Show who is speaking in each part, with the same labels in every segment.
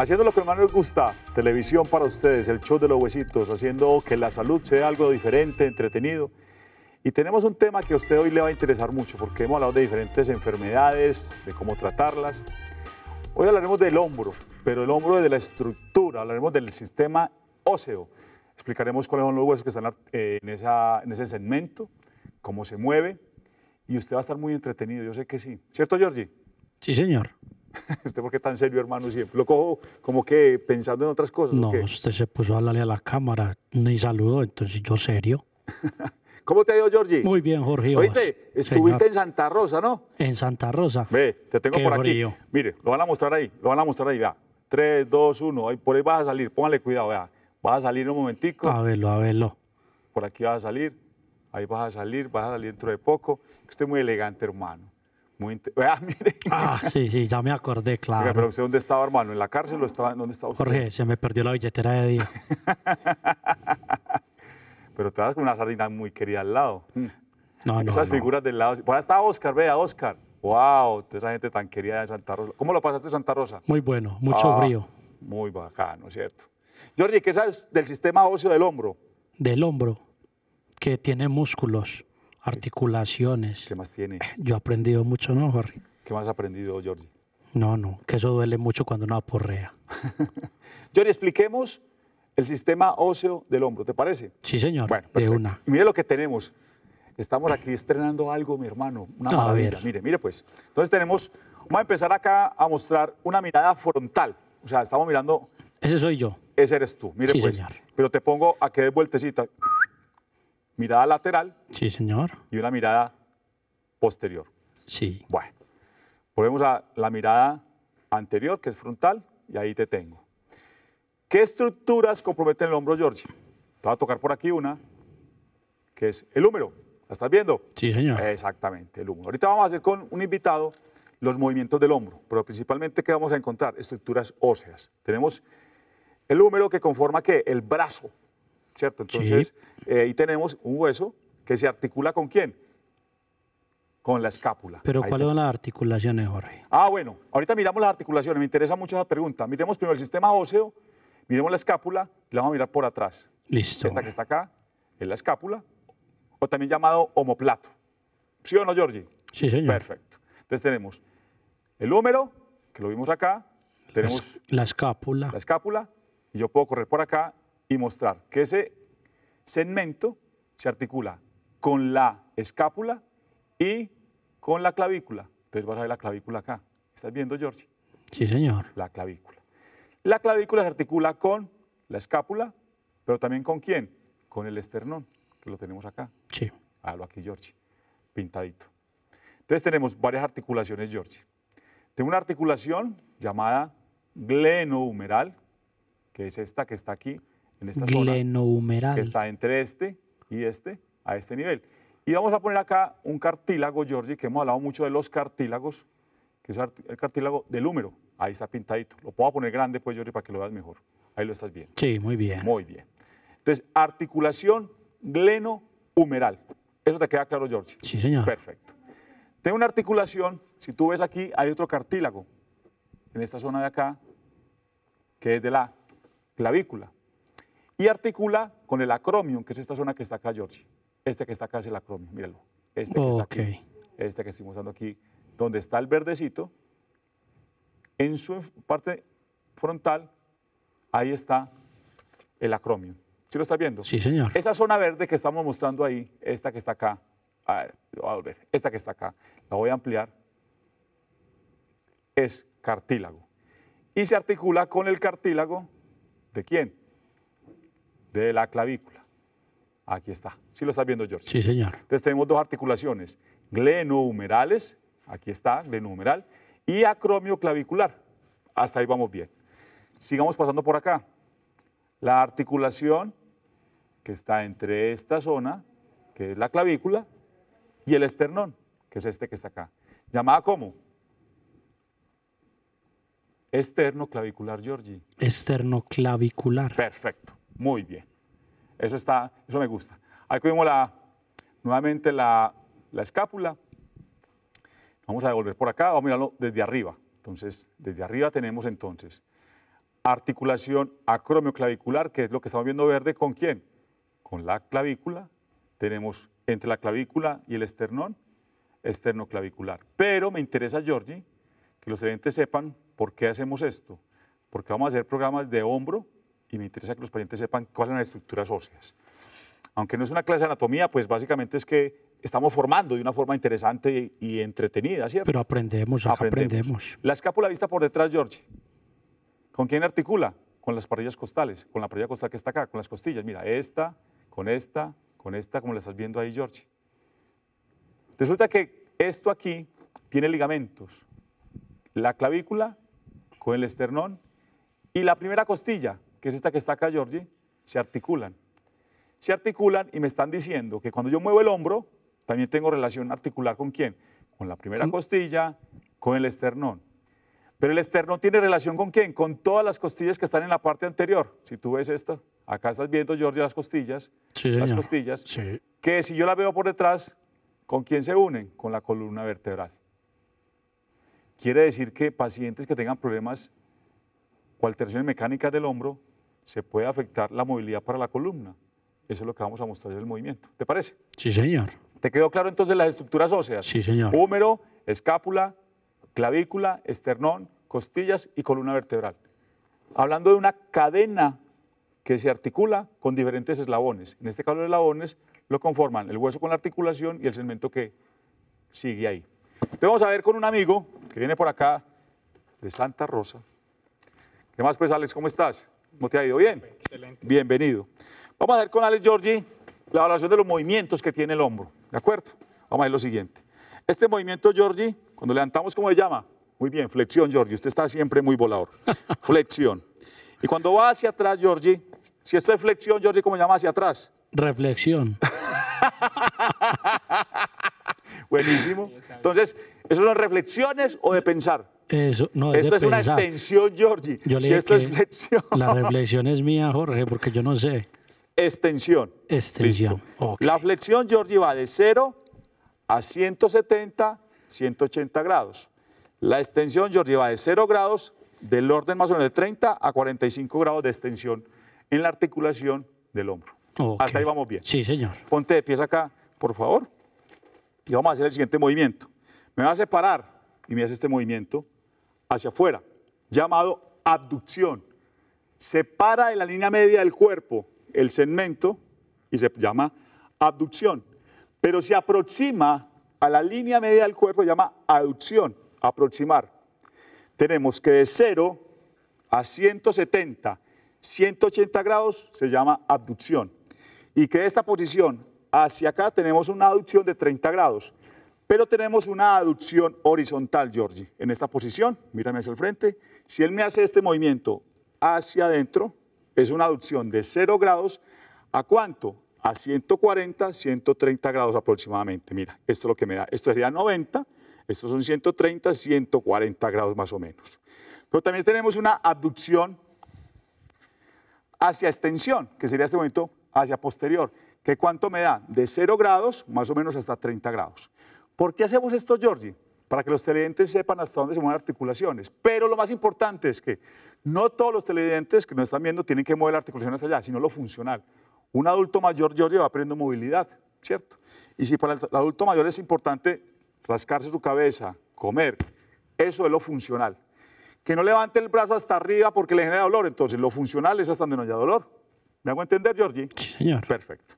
Speaker 1: Haciendo lo que más nos gusta, televisión para ustedes, el show de los huesitos, haciendo que la salud sea algo diferente, entretenido. Y tenemos un tema que a usted hoy le va a interesar mucho, porque hemos hablado de diferentes enfermedades, de cómo tratarlas. Hoy hablaremos del hombro, pero el hombro de la estructura, hablaremos del sistema óseo. Explicaremos cuáles son los huesos que están eh, en, en ese segmento, cómo se mueve, y usted va a estar muy entretenido, yo sé que sí. ¿Cierto, Georgie? Sí, señor. ¿Usted por qué tan serio, hermano, siempre? Lo cojo como que pensando en otras cosas. No,
Speaker 2: usted se puso a hablarle a la cámara, ni saludó, entonces yo serio.
Speaker 1: ¿Cómo te ha ido, Georgie? Muy bien, Jorge. viste? Estuviste en Santa Rosa, ¿no? En Santa Rosa. Ve, te tengo por aquí. Mire, lo van a mostrar ahí, lo van a mostrar ahí, vea. 3, 2, 1, ahí, por ahí vas a salir, póngale cuidado, vea. Vas a salir un momentico.
Speaker 2: A verlo, a verlo.
Speaker 1: Por aquí vas a salir, ahí vas a salir, vas a salir dentro de poco. Usted es muy elegante, hermano. Muy ah,
Speaker 2: ah, sí, sí, ya me acordé, claro. pero usted
Speaker 1: dónde estaba, hermano, en la cárcel o estaba, dónde estaba usted? Jorge,
Speaker 2: se me perdió la billetera de día.
Speaker 1: pero te vas con una sardina muy querida al lado. Mm. No, no, Esas figuras del lado. Pues está Oscar, vea, Oscar. Wow, esa gente tan querida de Santa Rosa. ¿Cómo lo pasaste en Santa Rosa?
Speaker 2: Muy bueno, mucho ah, frío.
Speaker 1: Muy bacano, ¿cierto? Jorge, ¿qué sabes del sistema óseo del hombro?
Speaker 2: Del hombro, que tiene músculos articulaciones. ¿Qué más tiene? Yo he aprendido mucho, ¿no, Jorge?
Speaker 1: ¿Qué más has aprendido, Jorge?
Speaker 2: No, no, que eso duele mucho cuando uno aporrea.
Speaker 1: Jorge, expliquemos el sistema óseo del hombro, ¿te parece?
Speaker 2: Sí, señor, bueno, de una.
Speaker 1: mire lo que tenemos. Estamos aquí estrenando algo, mi hermano, una Mire, mire pues. Entonces tenemos, vamos a empezar acá a mostrar una mirada frontal. O sea, estamos mirando... Ese soy yo. Ese eres tú, mire sí, pues. Señor. Pero te pongo a que des vueltecita mirada lateral. Sí, señor. Y una mirada posterior. Sí. Bueno, volvemos a la mirada anterior, que es frontal, y ahí te tengo. ¿Qué estructuras comprometen el hombro, George? Te voy a tocar por aquí una, que es el húmero. ¿La estás viendo? Sí, señor. Exactamente, el húmero. Ahorita vamos a hacer con un invitado los movimientos del hombro, pero principalmente, ¿qué vamos a encontrar? Estructuras óseas. Tenemos el húmero que conforma, ¿qué? El brazo, ¿cierto? Entonces, eh, ahí tenemos un hueso que se articula con quién? Con la escápula.
Speaker 2: Pero ¿cuáles son las articulaciones,
Speaker 1: Jorge? Ah, bueno, ahorita miramos las articulaciones, me interesa mucho esa pregunta. Miremos primero el sistema óseo, miremos la escápula y la vamos a mirar por atrás. Listo. Esta que está acá es la escápula, o también llamado homoplato. ¿Sí o no, Jorge? Sí, señor. Perfecto. Entonces tenemos el húmero, que lo vimos acá, tenemos
Speaker 2: la escápula.
Speaker 1: La escápula, y yo puedo correr por acá y mostrar que ese segmento se articula con la escápula y con la clavícula. Entonces vas a ver la clavícula acá. ¿Estás viendo, George? Sí, señor. La clavícula. La clavícula se articula con la escápula, pero también con quién? Con el esternón, que lo tenemos acá. Sí. aquí, George, pintadito. Entonces tenemos varias articulaciones, George. Tengo una articulación llamada glenohumeral, que es esta que está aquí, en esta zona que está entre este y este a este nivel. Y vamos a poner acá un cartílago, Georgie, que hemos hablado mucho de los cartílagos, que es el cartílago del húmero. Ahí está pintadito. Lo puedo poner grande, pues, Georgie, para que lo veas mejor. Ahí lo estás viendo.
Speaker 2: Sí, muy bien. Muy
Speaker 1: bien. Entonces, articulación gleno-humeral. Eso te queda claro, George. Sí, señor. Perfecto. Tengo una articulación, si tú ves aquí, hay otro cartílago en esta zona de acá, que es de la clavícula y articula con el acromion, que es esta zona que está acá, George. Este que está acá es el acromion, míralo. Este que está aquí, este que estoy mostrando aquí, donde está el verdecito, en su parte frontal, ahí está el acromion. ¿Sí lo está viendo? Sí, señor. Esa zona verde que estamos mostrando ahí, esta que está acá, a ver, esta que está acá, la voy a ampliar, es cartílago. Y se articula con el cartílago de quién? de la clavícula. Aquí está. ¿Sí lo estás viendo, George? Sí, señor. Entonces tenemos dos articulaciones, glenohumerales, aquí está, glenohumeral, y acromioclavicular. Hasta ahí vamos bien. Sigamos pasando por acá. La articulación que está entre esta zona, que es la clavícula, y el esternón, que es este que está acá. ¿Llamada cómo? Esternoclavicular, Georgie.
Speaker 2: Esternoclavicular.
Speaker 1: Perfecto muy bien. Eso, está, eso me gusta. Ahí vemos la, nuevamente la, escápula. Vamos a devolver por acá, vamos a mirarlo desde arriba. Entonces, desde arriba tenemos entonces articulación acromioclavicular, que es lo que estamos viendo verde, ¿con quién? Con la clavícula. Tenemos entre la clavícula y el esternón, esternoclavicular. Pero me interesa, Georgie, que los estudiantes sepan por qué hacemos esto. Porque vamos a hacer programas de hombro y me interesa que los pacientes sepan cuáles son las estructuras óseas. Aunque no es una clase de anatomía, pues básicamente es que estamos formando de una forma interesante y entretenida, ¿cierto?
Speaker 2: Pero aprendemos, aprendemos.
Speaker 1: La escápula vista por detrás, George. ¿Con quién articula? Con las parrillas costales, con la parrilla costal que está acá, con las costillas. Mira, esta, con esta, con esta, como la estás viendo ahí, George. Resulta que esto aquí tiene ligamentos. La clavícula con el esternón y la primera costilla que es esta que está acá, Georgie, se articulan. Se articulan y me están diciendo que cuando yo muevo el hombro, también tengo relación articular con quién? Con la primera costilla, con el esternón. Pero el esternón tiene relación con quién? Con todas las costillas que están en la parte anterior. Si tú ves esto, acá estás viendo, Giorgi, las costillas. Sí, las costillas. Sí. Que si yo la veo por detrás, ¿con quién se unen? Con la columna vertebral. Quiere decir que pacientes que tengan problemas o alteraciones mecánicas del hombro se puede afectar la movilidad para la columna. Eso es lo que vamos a mostrar en el movimiento. ¿Te parece? Sí, señor. ¿Te quedó claro entonces las estructuras óseas? Sí, señor. Húmero, escápula, clavícula, esternón, costillas y columna vertebral. Hablando de una cadena que se articula con diferentes eslabones. En este caso, los eslabones lo conforman el hueso con la articulación y el segmento que sigue ahí. Entonces vamos a ver con un amigo que viene por acá de Santa Rosa. ¿Qué más, pues, ¿Cómo estás? ¿Cómo te ha ido? ¿Bien? Excelente. Bienvenido. Vamos a ver con Alex Giorgi la evaluación de los movimientos que tiene el hombro. ¿De acuerdo? Vamos a ver lo siguiente. Este movimiento, Giorgi, cuando levantamos, ¿cómo se llama? Muy bien, flexión, Giorgi. Usted está siempre muy volador. flexión. Y cuando va hacia atrás, Giorgi, si esto es flexión, Giorgi, ¿cómo se llama hacia atrás?
Speaker 2: Reflexión.
Speaker 1: Buenísimo. Entonces, eso son reflexiones o de pensar?
Speaker 2: Eso, no, es Esta es una
Speaker 1: extensión, Georgie. si esto es flexión.
Speaker 2: La reflexión es mía, Jorge, porque yo no sé.
Speaker 1: Extensión.
Speaker 2: Extensión.
Speaker 1: La flexión, Georgie, va de 0 a 170, 180 grados. La extensión, Georgi va de 0 grados, del orden más o menos de 30 a 45 grados de extensión en la articulación del hombro. Hasta ahí vamos bien. Sí, señor. Ponte de pies acá, por favor y vamos a hacer el siguiente movimiento. Me va a separar y me hace este movimiento hacia afuera, llamado abducción. Separa de la línea media del cuerpo el segmento y se llama abducción. Pero se aproxima a la línea media del cuerpo, se llama aducción, aproximar. Tenemos que de 0 a 170, 180 grados se llama abducción. Y que esta posición hacia acá tenemos una aducción de 30 grados, pero tenemos una aducción horizontal, Georgie. En esta posición, mírame hacia el frente, si él me hace este movimiento hacia adentro, es una aducción de 0 grados, ¿a cuánto? A 140, 130 grados aproximadamente. Mira, esto es lo que me da. Esto sería 90, estos son 130, 140 grados más o menos. Pero también tenemos una abducción hacia extensión, que sería este momento hacia posterior. ¿Qué cuánto me da de 0 grados más o menos hasta 30 grados. ¿Por qué hacemos esto, Georgie? Para que los televidentes sepan hasta dónde se mueven articulaciones. Pero lo más importante es que no todos los televidentes que nos están viendo tienen que mover la articulación hasta allá, sino lo funcional. Un adulto mayor, Georgie, va aprendiendo movilidad, ¿cierto? Y si para el adulto mayor es importante rascarse su cabeza, comer, eso es lo funcional. Que no levante el brazo hasta arriba porque le genera dolor, entonces lo funcional es hasta donde no haya dolor. ¿Me hago entender, Georgie? Sí, señor. Perfecto.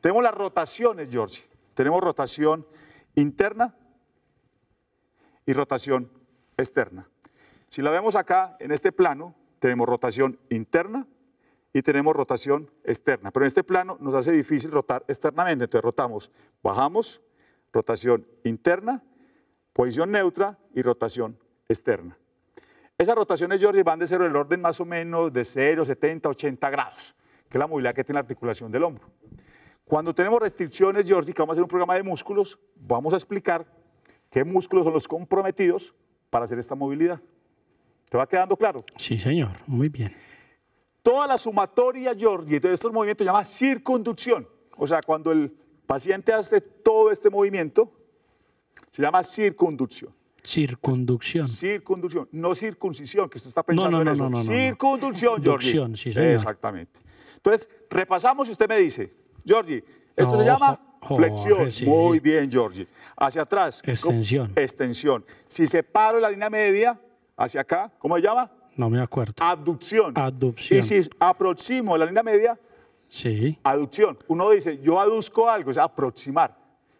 Speaker 1: Tenemos las rotaciones, Georgie. Tenemos rotación interna y rotación externa. Si la vemos acá, en este plano, tenemos rotación interna y tenemos rotación externa. Pero en este plano nos hace difícil rotar externamente, entonces rotamos, bajamos, rotación interna, posición neutra y rotación externa. Esas rotaciones, George, van de cero del orden más o menos de 0, 70, 80 grados que es la movilidad que tiene la articulación del hombro. Cuando tenemos restricciones, Georgie, que vamos a hacer un programa de músculos, vamos a explicar qué músculos son los comprometidos para hacer esta movilidad. ¿Te va quedando claro?
Speaker 2: Sí, señor. Muy bien.
Speaker 1: Toda la sumatoria, Georgie, de estos movimientos se llama circunducción. O sea, cuando el paciente hace todo este movimiento, se llama circunducción.
Speaker 2: Circunducción.
Speaker 1: Circunducción, no circuncisión, que usted está pensando no, no, en no, circunducción, sí, señor. Exactamente. Entonces, repasamos y usted me dice, Georgie, esto se llama flexión. Muy bien, Georgie. Hacia atrás. Extensión. Extensión. Si separo la línea media hacia acá, ¿cómo se llama? No me acuerdo. Abducción. Abducción. Y si aproximo la línea media, sí. aducción. Uno dice, yo aduzco algo, es aproximar.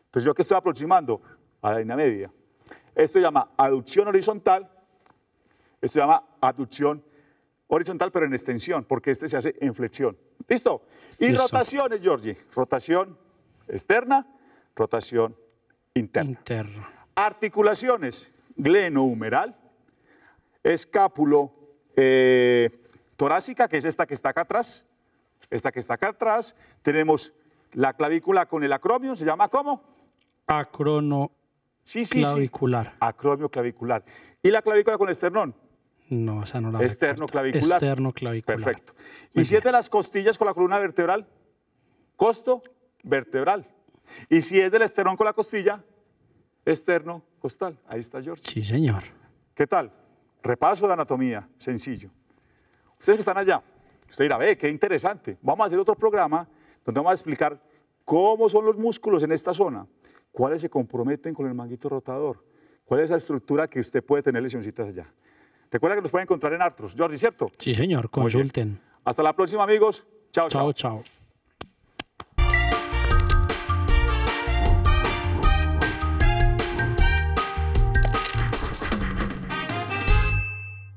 Speaker 1: Entonces, ¿yo qué estoy aproximando? A la línea media. Esto se llama aducción horizontal, esto se llama aducción horizontal, pero en extensión, porque este se hace en flexión. ¿Listo? Y rotaciones, Georgie. Rotación externa, rotación interna. interna. Articulaciones, glenohumeral, escápulo eh, torácica, que es esta que está acá atrás. Esta que está acá atrás. Tenemos la clavícula con el acromio, ¿se llama cómo?
Speaker 2: Acrono. Sí, sí, clavicular.
Speaker 1: Acromio clavicular. Y la clavícula con el esternón.
Speaker 2: No, sea, no la Externo clavicular. Externo clavicular. Perfecto.
Speaker 1: ¿Y si es de las costillas con la columna vertebral? Costo vertebral. ¿Y si es del esterón con la costilla? Externo costal. Ahí está George. Sí, señor. ¿Qué tal? Repaso de anatomía, sencillo. Ustedes que están allá, usted dirá, ve, qué interesante. Vamos a hacer otro programa donde vamos a explicar cómo son los músculos en esta zona, cuáles se comprometen con el manguito rotador, cuál es la estructura que usted puede tener lesioncitas allá. Recuerda que los pueden encontrar en Artros, Jordi, ¿cierto?
Speaker 2: Sí, señor, consulten.
Speaker 1: Hasta la próxima, amigos. chao. Chao, chao.